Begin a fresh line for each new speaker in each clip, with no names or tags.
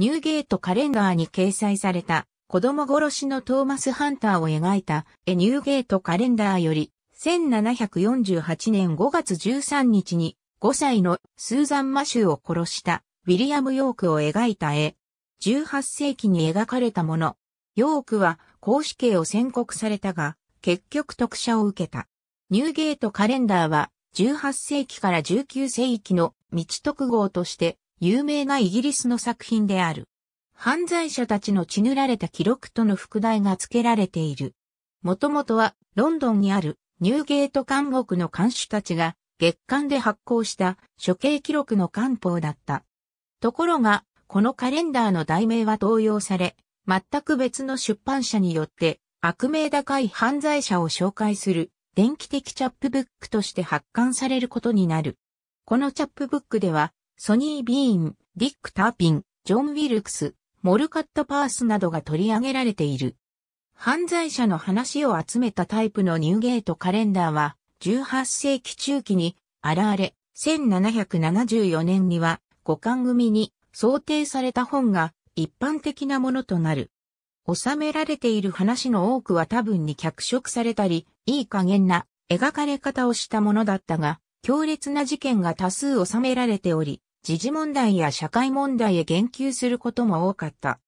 ニューゲートカレンダーに掲載された子供殺しのトーマス・ハンターを描いたエニューゲートカレンダーより1748年5月13日に5歳のスーザン・マシューを殺したウィリアム・ヨークを描いた絵。18世紀に描かれたもの。ヨークは公死刑を宣告されたが、結局特赦を受けた。ニューゲートカレンダーは18世紀から19世紀の道徳号として有名なイギリスの作品である。犯罪者たちの血塗られた記録との副題が付けられている。もともとはロンドンにあるニューゲート監獄の監守たちが月間で発行した処刑記録の官報だった。ところが、このカレンダーの題名は盗用され、全く別の出版社によって悪名高い犯罪者を紹介する電気的チャップブックとして発刊されることになる。このチャップブックではソニー・ビーン、ディック・ターピン、ジョン・ウィルクス、モルカット・パースなどが取り上げられている。犯罪者の話を集めたタイプのニューゲートカレンダーは、18世紀中期に現れ、1774年には5巻組に想定された本が一般的なものとなる。収められている話の多くは多分に脚色されたり、いい加減な描かれ方をしたものだったが、強烈な事件が多数収められており、時事問題や社会問題へ言及することも多かった。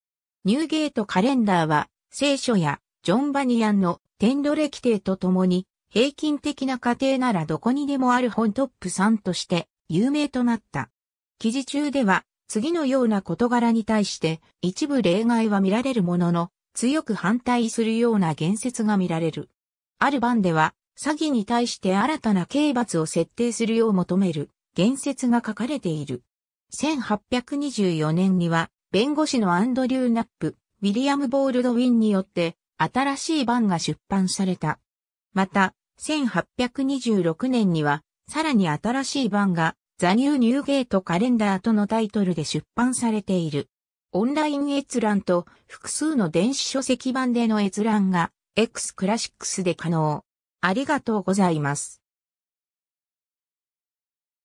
ニューゲートカレンダーは、聖書やジョン・バニアンの天度歴定とともに、平均的な家庭ならどこにでもある本トップ3として有名となった。記事中では、次のような事柄に対して一部例外は見られるものの、強く反対するような言説が見られる。ある版では、詐欺に対して新たな刑罰を設定するよう求める言説が書かれている。1824年には、弁護士のアンドリュー・ナップ、ウィリアム・ボールドウィンによって、新しい版が出版された。また、1826年には、さらに新しい版が、ザ・ニュー・ニューゲート・カレンダーとのタイトルで出版されている。オンライン閲覧と複数の電子書籍版での閲覧が X クラシックスで可能。ありがとうございます。